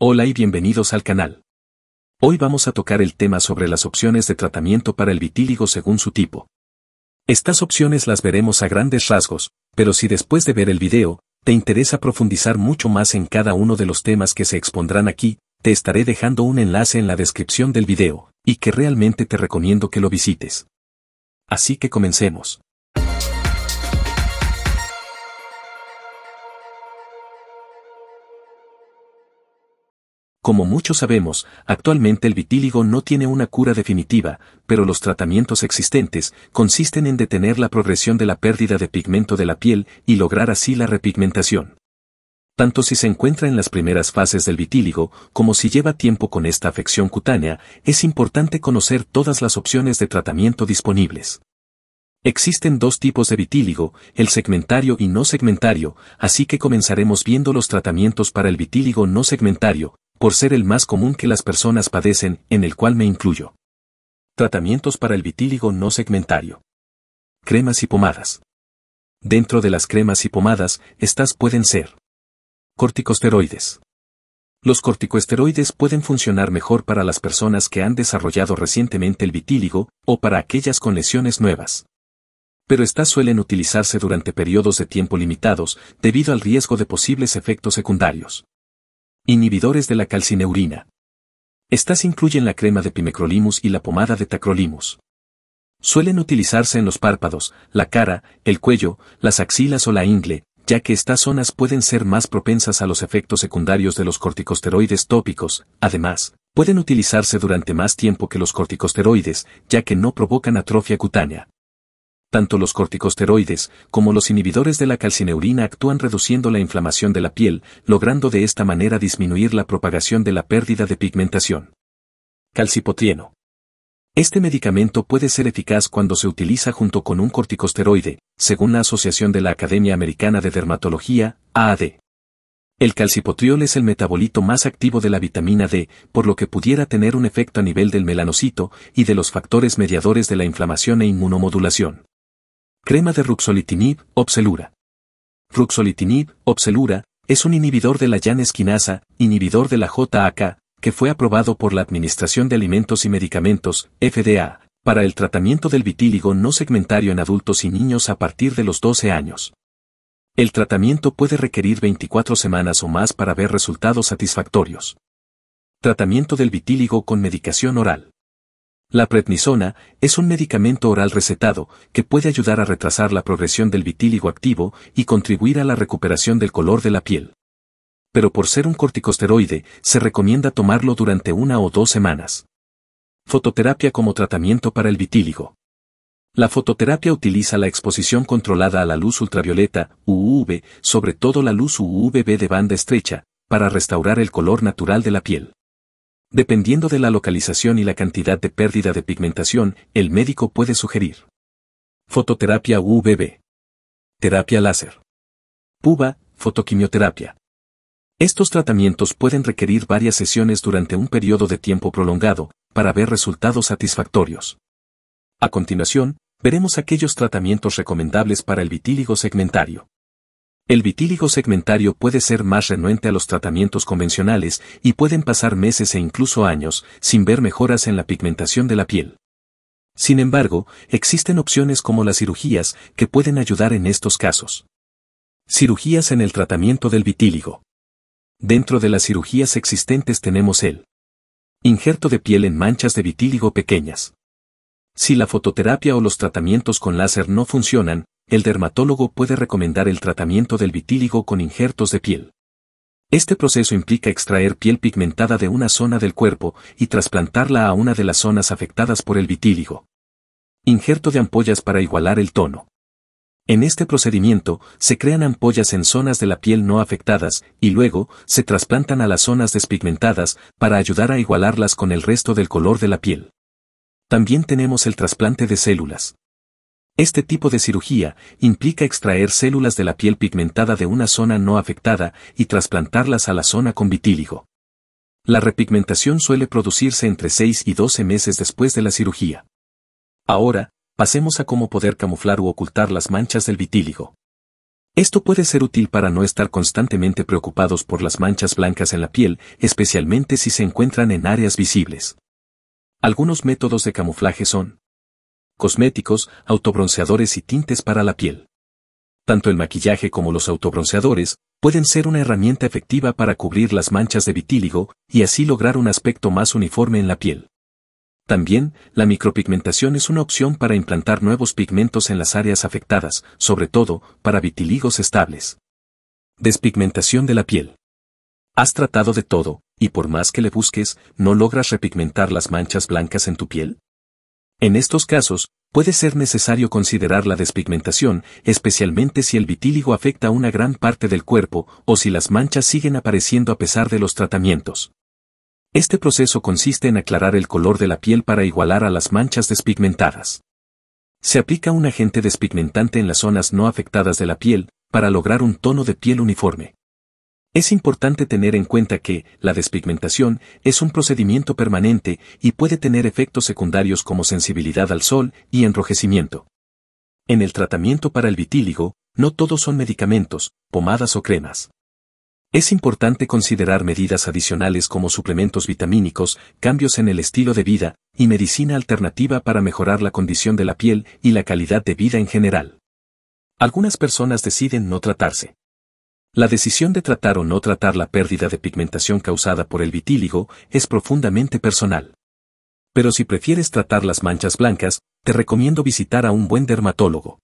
Hola y bienvenidos al canal. Hoy vamos a tocar el tema sobre las opciones de tratamiento para el vitíligo según su tipo. Estas opciones las veremos a grandes rasgos, pero si después de ver el video, te interesa profundizar mucho más en cada uno de los temas que se expondrán aquí, te estaré dejando un enlace en la descripción del video, y que realmente te recomiendo que lo visites. Así que comencemos. Como muchos sabemos, actualmente el vitíligo no tiene una cura definitiva, pero los tratamientos existentes consisten en detener la progresión de la pérdida de pigmento de la piel y lograr así la repigmentación. Tanto si se encuentra en las primeras fases del vitíligo como si lleva tiempo con esta afección cutánea, es importante conocer todas las opciones de tratamiento disponibles. Existen dos tipos de vitíligo, el segmentario y no segmentario, así que comenzaremos viendo los tratamientos para el vitíligo no segmentario, por ser el más común que las personas padecen, en el cual me incluyo. Tratamientos para el vitíligo no segmentario. Cremas y pomadas. Dentro de las cremas y pomadas, estas pueden ser corticosteroides. Los corticosteroides pueden funcionar mejor para las personas que han desarrollado recientemente el vitíligo o para aquellas con lesiones nuevas. Pero estas suelen utilizarse durante periodos de tiempo limitados debido al riesgo de posibles efectos secundarios. Inhibidores de la calcineurina. Estas incluyen la crema de pimecrolimus y la pomada de tacrolimus. Suelen utilizarse en los párpados, la cara, el cuello, las axilas o la ingle, ya que estas zonas pueden ser más propensas a los efectos secundarios de los corticosteroides tópicos. Además, pueden utilizarse durante más tiempo que los corticosteroides, ya que no provocan atrofia cutánea. Tanto los corticosteroides como los inhibidores de la calcineurina actúan reduciendo la inflamación de la piel, logrando de esta manera disminuir la propagación de la pérdida de pigmentación. Calcipotrieno. Este medicamento puede ser eficaz cuando se utiliza junto con un corticosteroide, según la Asociación de la Academia Americana de Dermatología, AAD. El calcipotriol es el metabolito más activo de la vitamina D, por lo que pudiera tener un efecto a nivel del melanocito y de los factores mediadores de la inflamación e inmunomodulación. Crema de ruxolitinib, obseLura. Ruxolitinib, obseLura es un inhibidor de la llana esquinasa, inhibidor de la JAK, que fue aprobado por la Administración de Alimentos y Medicamentos, FDA, para el tratamiento del vitíligo no segmentario en adultos y niños a partir de los 12 años. El tratamiento puede requerir 24 semanas o más para ver resultados satisfactorios. Tratamiento del vitíligo con medicación oral. La prednisona es un medicamento oral recetado que puede ayudar a retrasar la progresión del vitíligo activo y contribuir a la recuperación del color de la piel. Pero por ser un corticosteroide, se recomienda tomarlo durante una o dos semanas. Fototerapia como tratamiento para el vitíligo. La fototerapia utiliza la exposición controlada a la luz ultravioleta, UV, sobre todo la luz UVB de banda estrecha, para restaurar el color natural de la piel. Dependiendo de la localización y la cantidad de pérdida de pigmentación, el médico puede sugerir. Fototerapia UVB. Terapia láser. PUBA, fotoquimioterapia. Estos tratamientos pueden requerir varias sesiones durante un periodo de tiempo prolongado, para ver resultados satisfactorios. A continuación, veremos aquellos tratamientos recomendables para el vitíligo segmentario. El vitíligo segmentario puede ser más renuente a los tratamientos convencionales y pueden pasar meses e incluso años sin ver mejoras en la pigmentación de la piel. Sin embargo, existen opciones como las cirugías que pueden ayudar en estos casos. Cirugías en el tratamiento del vitíligo. Dentro de las cirugías existentes tenemos el injerto de piel en manchas de vitíligo pequeñas. Si la fototerapia o los tratamientos con láser no funcionan, el dermatólogo puede recomendar el tratamiento del vitíligo con injertos de piel. Este proceso implica extraer piel pigmentada de una zona del cuerpo y trasplantarla a una de las zonas afectadas por el vitíligo. Injerto de ampollas para igualar el tono. En este procedimiento, se crean ampollas en zonas de la piel no afectadas y luego se trasplantan a las zonas despigmentadas para ayudar a igualarlas con el resto del color de la piel. También tenemos el trasplante de células. Este tipo de cirugía implica extraer células de la piel pigmentada de una zona no afectada y trasplantarlas a la zona con vitíligo. La repigmentación suele producirse entre 6 y 12 meses después de la cirugía. Ahora, pasemos a cómo poder camuflar u ocultar las manchas del vitíligo. Esto puede ser útil para no estar constantemente preocupados por las manchas blancas en la piel, especialmente si se encuentran en áreas visibles. Algunos métodos de camuflaje son cosméticos, autobronceadores y tintes para la piel. Tanto el maquillaje como los autobronceadores pueden ser una herramienta efectiva para cubrir las manchas de vitíligo y así lograr un aspecto más uniforme en la piel. También, la micropigmentación es una opción para implantar nuevos pigmentos en las áreas afectadas, sobre todo para vitíligos estables. Despigmentación de la piel. Has tratado de todo, y por más que le busques, ¿no logras repigmentar las manchas blancas en tu piel? En estos casos, puede ser necesario considerar la despigmentación, especialmente si el vitíligo afecta una gran parte del cuerpo o si las manchas siguen apareciendo a pesar de los tratamientos. Este proceso consiste en aclarar el color de la piel para igualar a las manchas despigmentadas. Se aplica un agente despigmentante en las zonas no afectadas de la piel, para lograr un tono de piel uniforme. Es importante tener en cuenta que la despigmentación es un procedimiento permanente y puede tener efectos secundarios como sensibilidad al sol y enrojecimiento. En el tratamiento para el vitíligo, no todos son medicamentos, pomadas o cremas. Es importante considerar medidas adicionales como suplementos vitamínicos, cambios en el estilo de vida y medicina alternativa para mejorar la condición de la piel y la calidad de vida en general. Algunas personas deciden no tratarse. La decisión de tratar o no tratar la pérdida de pigmentación causada por el vitíligo es profundamente personal. Pero si prefieres tratar las manchas blancas, te recomiendo visitar a un buen dermatólogo.